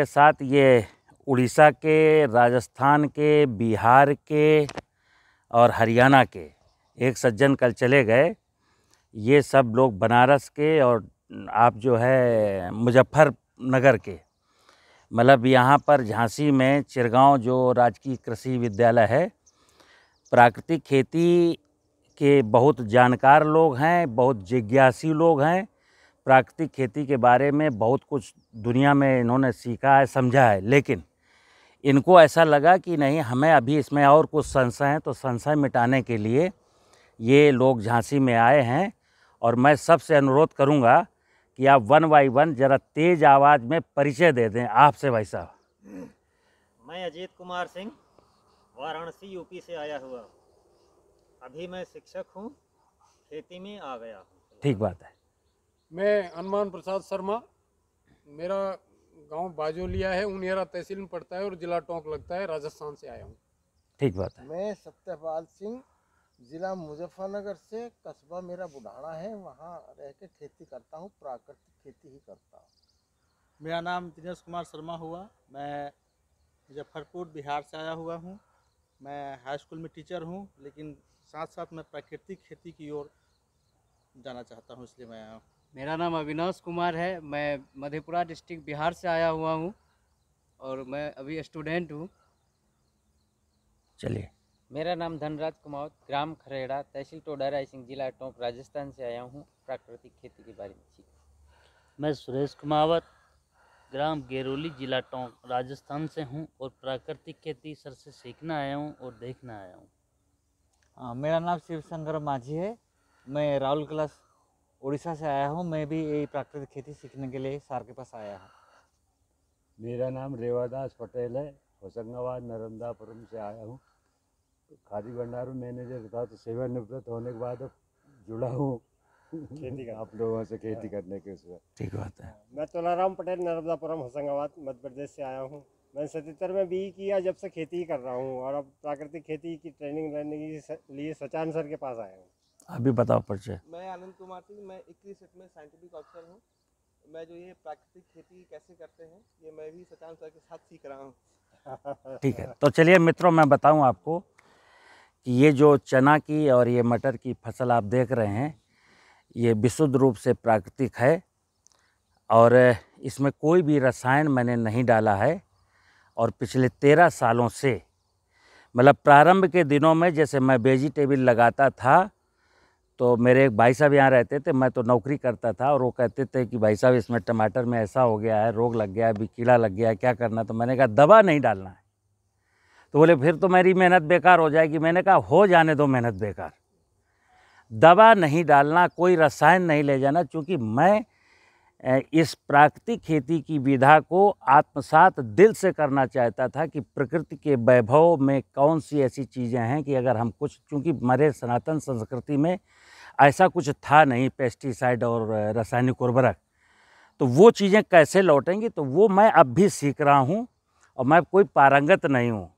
के साथ ये उड़ीसा के राजस्थान के बिहार के और हरियाणा के एक सज्जन कल चले गए ये सब लोग बनारस के और आप जो है मुजफ्फरनगर के मतलब यहाँ पर झांसी में चिरगांव जो राजकीय कृषि विद्यालय है प्राकृतिक खेती के बहुत जानकार लोग हैं बहुत जिज्ञासी लोग हैं प्राकृतिक खेती के बारे में बहुत कुछ दुनिया में इन्होंने सीखा है समझा है लेकिन इनको ऐसा लगा कि नहीं हमें अभी इसमें और कुछ संशय हैं तो संशय मिटाने के लिए ये लोग झांसी में आए हैं और मैं सबसे अनुरोध करूंगा कि आप वन बाई वन ज़रा तेज़ आवाज़ में परिचय दे दें आपसे भाई साहब मैं अजीत कुमार सिंह वाराणसी यूपी से आया हुआ अभी मैं शिक्षक हूँ खेती में आ गया हूँ ठीक बात है मैं हनुमान प्रसाद शर्मा मेरा गांव बाजोलिया है उनियरा तहसील में पड़ता है और जिला टोंक लगता है राजस्थान से आया हूँ ठीक बात है मैं सत्यपाल सिंह जिला मुजफ्फरनगर से कस्बा मेरा बुढ़ाना है वहाँ रह के खेती करता हूँ प्राकृतिक खेती ही करता हूँ मेरा नाम दिनेश कुमार शर्मा हुआ मैं मुजफ्फरपुर बिहार से आया हुआ हूँ मैं हाई स्कूल में टीचर हूँ लेकिन साथ साथ मैं प्राकृतिक खेती की ओर जाना चाहता हूँ इसलिए मैं आया हूँ मेरा नाम अविनाश कुमार है मैं मधेपुरा डिस्ट्रिक्ट बिहार से आया हुआ हूँ और मैं अभी स्टूडेंट हूँ चलिए मेरा नाम धनराज कुमार ग्राम खरेड़ा तहसील टोडा सिंह जिला टोंक राजस्थान से आया हूँ प्राकृतिक खेती के बारे में मैं सुरेश कुमावत ग्राम गेरोली जिला टोंक राजस्थान से हूँ और प्राकृतिक खेती सर से सीखना आया हूँ और देखना आया हूँ हाँ, मेरा नाम शिव शंकर माझी है मैं राहुल क्लास उड़ीसा से आया हूँ मैं भी ये प्राकृतिक खेती सीखने के लिए सार के पास आया हूँ मेरा नाम रेवादास पटेल है होशंगाबाद नरमदापुरम से आया हूँ खादी भंडारू मैनेजर था तो सेवानिवृत्त होने के बाद अब जुड़ा हूँ खेती का आप लोगों से खेती हाँ। करने के उसमें ठीक बात है मैं तोलाराम पटेल नर्मदापुरम होशंगाबाद मध्य प्रदेश से आया हूँ मैं सतहत्तर में बी किया जब से खेती कर रहा हूँ और अब प्राकृतिक खेती की ट्रेनिंग लेने के लिए सचान सर के पास आया हूँ अभी बताओ परिचय मैं आनंद कुमार सिंह मैं इक्कीस में साइंटिफिक ऑफिसर हूँ मैं जो ये प्राकृतिक खेती कैसे करते हैं ये मैं भी सचान सर के साथ सीख रहा हूँ ठीक है तो चलिए मित्रों मैं बताऊँ आपको कि ये जो चना की और ये मटर की फसल आप देख रहे हैं ये विशुद्ध रूप से प्राकृतिक है और इसमें कोई भी रसायन मैंने नहीं डाला है और पिछले तेरह सालों से मतलब प्रारंभ के दिनों में जैसे मैं वेजिटेबल लगाता था तो मेरे एक भाई साहब यहाँ रहते थे मैं तो नौकरी करता था और वो कहते थे कि भाई साहब इसमें टमाटर में ऐसा हो गया है रोग लग गया है अभी कीड़ा लग गया है क्या करना तो मैंने कहा दवा नहीं डालना है तो बोले फिर तो मेरी मेहनत बेकार हो जाएगी मैंने कहा हो जाने दो मेहनत बेकार दवा नहीं डालना कोई रसायन नहीं ले जाना चूँकि मैं इस प्राकृतिक खेती की विधा को आत्मसात दिल से करना चाहता था कि प्रकृति के वैभव में कौन सी ऐसी चीज़ें हैं कि अगर हम कुछ चूँकि हमारे सनातन संस्कृति में ऐसा कुछ था नहीं पेस्टिसाइड और रासायनिक उर्वरक तो वो चीज़ें कैसे लौटेंगी तो वो मैं अब भी सीख रहा हूँ और मैं कोई पारंगत नहीं हूँ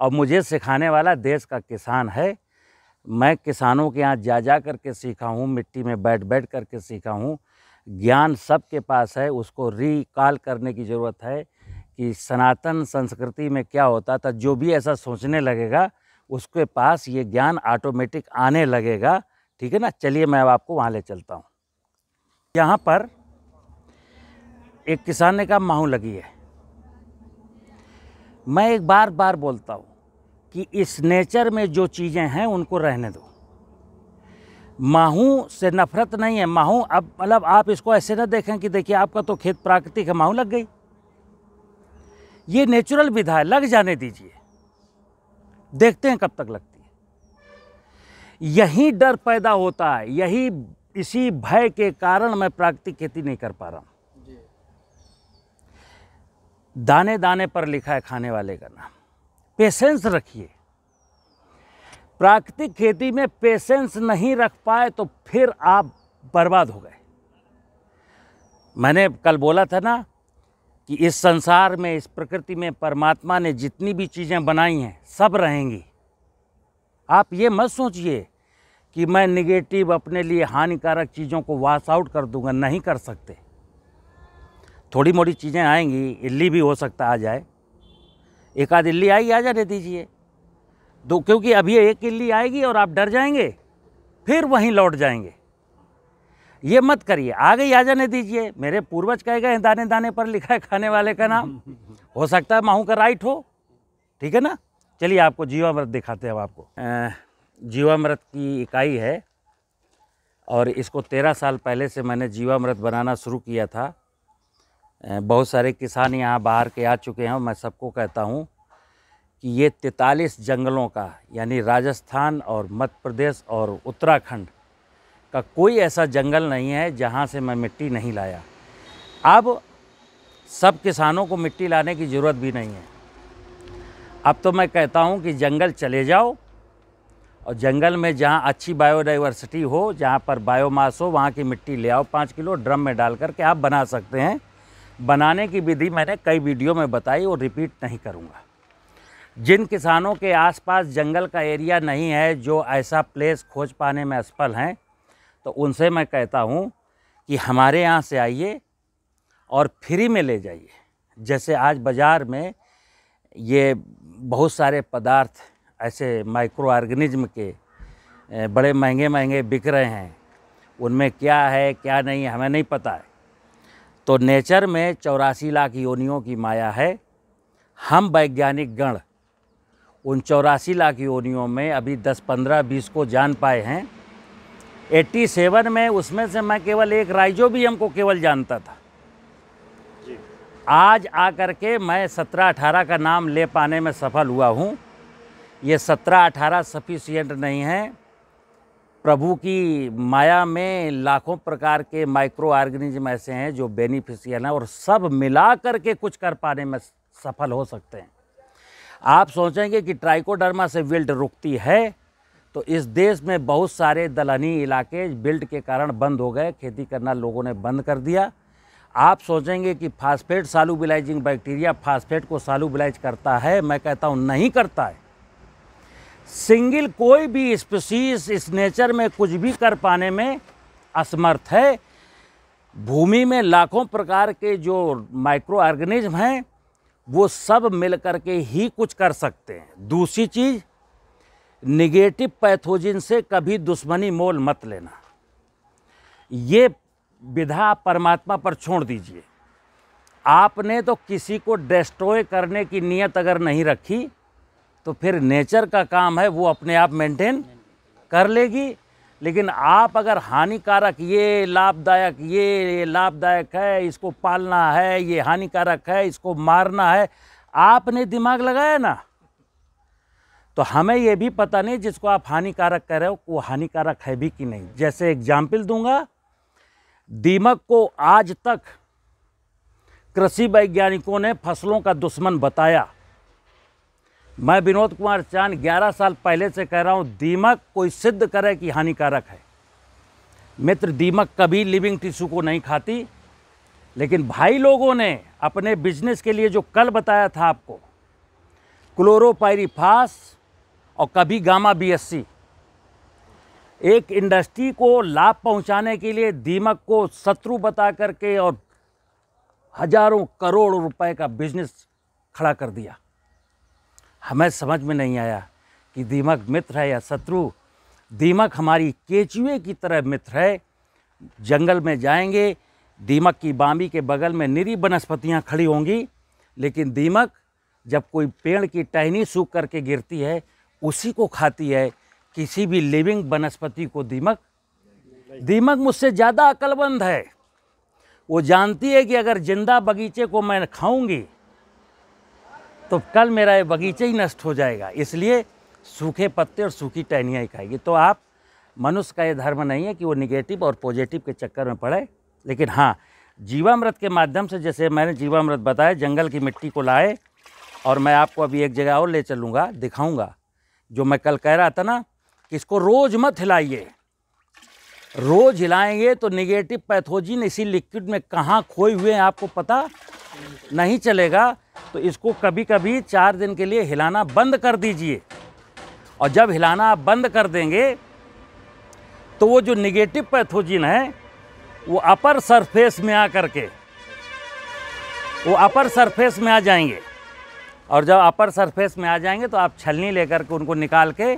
और मुझे सिखाने वाला देश का किसान है मैं किसानों के यहाँ जा जा करके सीखा हूँ मिट्टी में बैठ बैठ करके सीखा हूँ ज्ञान सबके पास है उसको रिकॉल करने की ज़रूरत है कि सनातन संस्कृति में क्या होता था जो भी ऐसा सोचने लगेगा उसके पास ये ज्ञान ऑटोमेटिक आने लगेगा ठीक है ना चलिए मैं अब आपको वहाँ ले चलता हूँ यहाँ पर एक किसान ने कहा माहू लगी है मैं एक बार बार बोलता हूँ कि इस नेचर में जो चीज़ें हैं उनको रहने दो माहू से नफरत नहीं है माहू अब मतलब आप इसको ऐसे ना देखें कि देखिए आपका तो खेत प्राकृतिक है माहू लग गई ये नेचुरल विधा है लग जाने दीजिए देखते हैं कब तक लगती यही डर पैदा होता है यही इसी भय के कारण मैं प्राकृतिक खेती नहीं कर पा रहा हूँ दाने दाने पर लिखा है खाने वाले का नाम पेशेंस रखिए प्राकृतिक खेती में पेशेंस नहीं रख पाए तो फिर आप बर्बाद हो गए मैंने कल बोला था ना कि इस संसार में इस प्रकृति में परमात्मा ने जितनी भी चीज़ें बनाई हैं सब रहेंगी आप ये मत सोचिए कि मैं निगेटिव अपने लिए हानिकारक चीज़ों को वाश आउट कर दूंगा नहीं कर सकते थोड़ी मोटी चीज़ें आएंगी इल्ली भी हो सकता आ जाए एक आध इल्ली आई आ जाने दीजिए दो क्योंकि अभी एक इल्ली आएगी और आप डर जाएंगे फिर वहीं लौट जाएंगे ये मत करिए आ गई आ जाने दीजिए मेरे पूर्वज कहे गए दाने दाने पर लिखा है खाने वाले का नाम हो सकता है माहू का राइट हो ठीक है ना चलिए आपको जीवामृत दिखाते हैं अब आपको जीवामृत की इकाई है और इसको तेरह साल पहले से मैंने जीवामृत बनाना शुरू किया था बहुत सारे किसान यहाँ बाहर के आ चुके हैं मैं सबको कहता हूँ कि ये तैतालीस जंगलों का यानी राजस्थान और मध्य प्रदेश और उत्तराखंड का कोई ऐसा जंगल नहीं है जहाँ से मैं मिट्टी नहीं लाया अब सब किसानों को मिट्टी लाने की ज़रूरत भी नहीं है अब तो मैं कहता हूँ कि जंगल चले जाओ और जंगल में जहाँ अच्छी बायोडाइवर्सिटी हो जहाँ पर बायोमास हो वहाँ की मिट्टी ले आओ पाँच किलो ड्रम में डाल करके आप बना सकते हैं बनाने की विधि मैंने कई वीडियो में बताई और रिपीट नहीं करूँगा जिन किसानों के आसपास जंगल का एरिया नहीं है जो ऐसा प्लेस खोज पाने में असफल हैं तो उनसे मैं कहता हूँ कि हमारे यहाँ से आइए और फ्री में ले जाइए जैसे आज बाज़ार में ये बहुत सारे पदार्थ ऐसे माइक्रो ऑर्गेनिज्म के बड़े महंगे महंगे बिक रहे हैं उनमें क्या है क्या नहीं हमें नहीं पता है तो नेचर में चौरासी लाख योनियों की माया है हम वैज्ञानिक गण उन चौरासी लाख योनियों में अभी 10, 15, 20 को जान पाए हैं 87 में उसमें से मैं केवल एक राइजो भी हमको केवल जानता था आज आकर के मैं सत्रह अठारह का नाम ले पाने में सफल हुआ हूँ ये सत्रह अठारह सफिशियंट नहीं है प्रभु की माया में लाखों प्रकार के माइक्रो ऑर्गेनिज्म ऐसे हैं जो बेनिफिशियल हैं और सब मिला कर के कुछ कर पाने में सफल हो सकते हैं आप सोचेंगे कि ट्राइकोडर्मा से विल्ट रुकती है तो इस देश में बहुत सारे दलहनी इलाके बिल्ट के कारण बंद हो गए खेती करना लोगों ने बंद कर दिया आप सोचेंगे कि फास्फेट सालूबिलाइजिंग बैक्टीरिया फास्फेट को सालूबिलाइज करता है मैं कहता हूँ नहीं करता है सिंगल कोई भी स्पीसीज इस नेचर में कुछ भी कर पाने में असमर्थ है भूमि में लाखों प्रकार के जो माइक्रो ऑर्गेनिज्म हैं वो सब मिल के ही कुछ कर सकते हैं दूसरी चीज़ निगेटिव पैथोजिन से कभी दुश्मनी मोल मत लेना ये विधा परमात्मा पर छोड़ दीजिए आपने तो किसी को डिस्ट्रॉय करने की नीयत अगर नहीं रखी तो फिर नेचर का काम है वो अपने आप मेंटेन कर लेगी लेकिन आप अगर हानिकारक ये लाभदायक ये लाभदायक है इसको पालना है ये हानिकारक है इसको मारना है आपने दिमाग लगाया ना तो हमें ये भी पता नहीं जिसको आप हानिकारक कह रहे हो वो हानिकारक है भी कि नहीं जैसे एग्जाम्पल दूंगा दीमक को आज तक कृषि वैज्ञानिकों ने फसलों का दुश्मन बताया मैं विनोद कुमार चांद 11 साल पहले से कह रहा हूं दीमक कोई सिद्ध करे कि हानिकारक है मित्र दीमक कभी लिविंग टिश्यू को नहीं खाती लेकिन भाई लोगों ने अपने बिजनेस के लिए जो कल बताया था आपको क्लोरोपायरीफास और कभी गामा बीएससी एक इंडस्ट्री को लाभ पहुंचाने के लिए दीमक को शत्रु बता करके और हजारों करोड़ रुपए का बिजनेस खड़ा कर दिया हमें समझ में नहीं आया कि दीमक मित्र है या शत्रु दीमक हमारी केचुए की तरह मित्र है जंगल में जाएंगे दीमक की बामी के बगल में निरी वनस्पतियाँ खड़ी होंगी लेकिन दीमक जब कोई पेड़ की टहनी सूख करके गिरती है उसी को खाती है किसी भी लिविंग वनस्पति को दीमक दीमक मुझसे ज़्यादा अकलबंद है वो जानती है कि अगर जिंदा बगीचे को मैं खाऊंगी तो कल मेरा ये बगीचे ही नष्ट हो जाएगा इसलिए सूखे पत्ते और सूखी टहनियाँ ही खाएगी तो आप मनुष्य का ये धर्म नहीं है कि वो निगेटिव और पॉजिटिव के चक्कर में पड़े लेकिन हाँ जीवामृत के माध्यम से जैसे मैंने जीवामृत बताया जंगल की मिट्टी को लाए और मैं आपको अभी एक जगह और ले चलूँगा दिखाऊँगा जो मैं कल कह रहा था ना इसको रोज़ मत हिलाइए रोज़ हिलाएंगे तो निगेटिव पैथोजिन इसी लिक्विड में कहाँ खोए हुए हैं आपको पता नहीं चलेगा तो इसको कभी कभी चार दिन के लिए हिलाना बंद कर दीजिए और जब हिलाना आप बंद कर देंगे तो वो जो निगेटिव पैथोजिन है वो अपर सरफेस में आ करके वो अपर सरफेस में आ जाएंगे और जब अपर सरफेस में आ जाएंगे तो आप छलनी लेकर के उनको निकाल के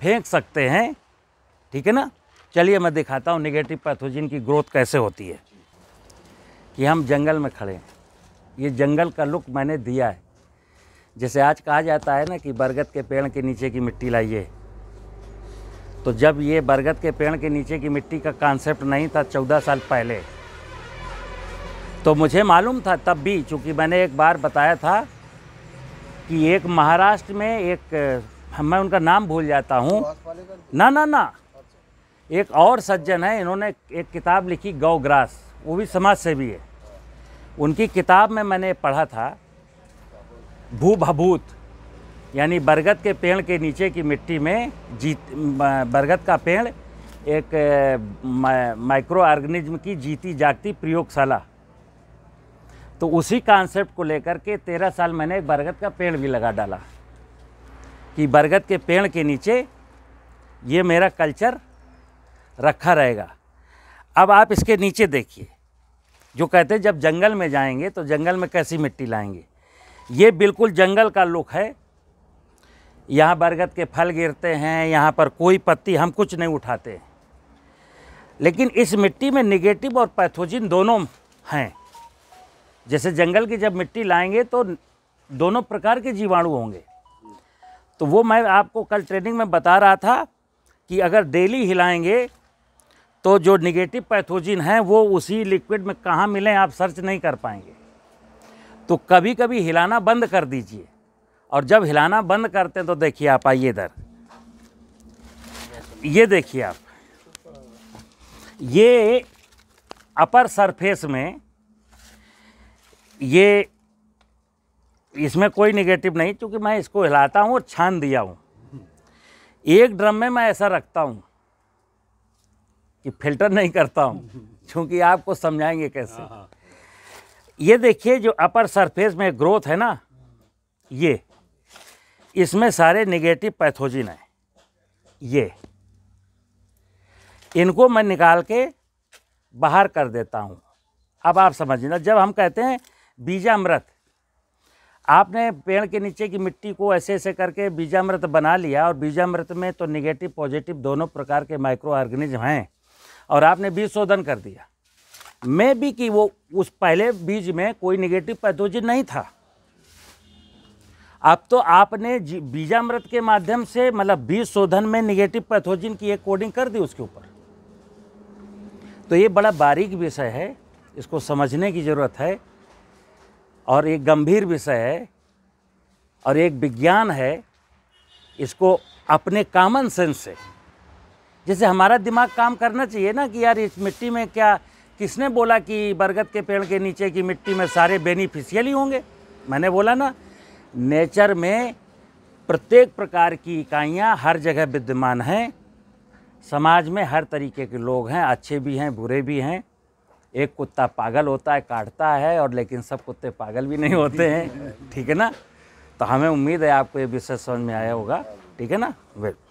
फेंक सकते हैं ठीक है ना चलिए मैं दिखाता हूँ निगेटिव पैथोजिन की ग्रोथ कैसे होती है कि हम जंगल में खड़े हैं ये जंगल का लुक मैंने दिया है जैसे आज कहा जाता है ना कि बरगद के पेड़ के नीचे की मिट्टी लाइए तो जब ये बरगद के पेड़ के नीचे की मिट्टी का कॉन्सेप्ट नहीं था चौदह साल पहले तो मुझे मालूम था तब भी चूँकि मैंने एक बार बताया था कि एक महाराष्ट्र में एक हाँ, मैं उनका नाम भूल जाता हूँ ना ना ना एक और सज्जन है इन्होंने एक किताब लिखी गौग्रास वो भी समाज सेवी है उनकी किताब में मैंने पढ़ा था भू भभूत यानी बरगद के पेड़ के नीचे की मिट्टी में जीत बरगद का पेड़ एक माइक्रो ऑर्गेनिज्म की जीती जागती प्रयोगशाला तो उसी कॉन्सेप्ट को लेकर के तेरह साल मैंने बरगद का पेड़ भी लगा डाला कि बरगद के पेड़ के नीचे ये मेरा कल्चर रखा रहेगा अब आप इसके नीचे देखिए जो कहते हैं जब जंगल में जाएंगे तो जंगल में कैसी मिट्टी लाएंगे ये बिल्कुल जंगल का लुक है यहाँ बरगद के फल गिरते हैं यहाँ पर कोई पत्ती हम कुछ नहीं उठाते हैं लेकिन इस मिट्टी में निगेटिव और पैथोजिन दोनों हैं जैसे जंगल की जब मिट्टी लाएंगे तो दोनों प्रकार के जीवाणु होंगे तो वो मैं आपको कल ट्रेनिंग में बता रहा था कि अगर डेली हिलाएंगे तो जो निगेटिव पैथोजिन हैं वो उसी लिक्विड में कहाँ मिलें आप सर्च नहीं कर पाएंगे तो कभी कभी हिलाना बंद कर दीजिए और जब हिलाना बंद करते हैं तो देखिए आप आइए इधर ये देखिए आप ये अपर सरफेस में ये इसमें कोई निगेटिव नहीं क्योंकि मैं इसको हिलाता हूँ और छान दिया हूँ एक ड्रम में मैं ऐसा रखता हूँ कि फिल्टर नहीं करता हूँ क्योंकि आपको समझाएंगे कैसे हाँ, हाँ। ये देखिए जो अपर सरफेस में ग्रोथ है ना ये इसमें सारे निगेटिव पैथोजिन हैं ये इनको मैं निकाल के बाहर कर देता हूँ अब आप समझना जब हम कहते हैं बीजा मृत आपने पेड़ के नीचे की मिट्टी को ऐसे ऐसे करके बीजामृत बना लिया और बीजामृत में तो निगेटिव पॉजिटिव दोनों प्रकार के माइक्रो ऑर्गेनिज्म हैं और आपने बीज शोधन कर दिया मैं भी कि वो उस पहले बीज में कोई निगेटिव पैथोजिन नहीं था अब तो आपने बीजामृत के माध्यम से मतलब बीज शोधन में निगेटिव पैथोजिन की एक कोडिंग कर दी उसके ऊपर तो ये बड़ा बारीक विषय है इसको समझने की ज़रूरत है और एक गंभीर विषय है और एक विज्ञान है इसको अपने कॉमन सेंस से जैसे हमारा दिमाग काम करना चाहिए ना कि यार इस मिट्टी में क्या किसने बोला कि बरगद के पेड़ के नीचे की मिट्टी में सारे बेनिफिशियल ही होंगे मैंने बोला ना नेचर में प्रत्येक प्रकार की इकाइयाँ हर जगह विद्यमान हैं समाज में हर तरीके के लोग हैं अच्छे भी हैं बुरे भी हैं एक कुत्ता पागल होता है काटता है और लेकिन सब कुत्ते पागल भी नहीं होते हैं ठीक है ना तो हमें उम्मीद है आपको ये विषय समझ में आया होगा ठीक है ना वेल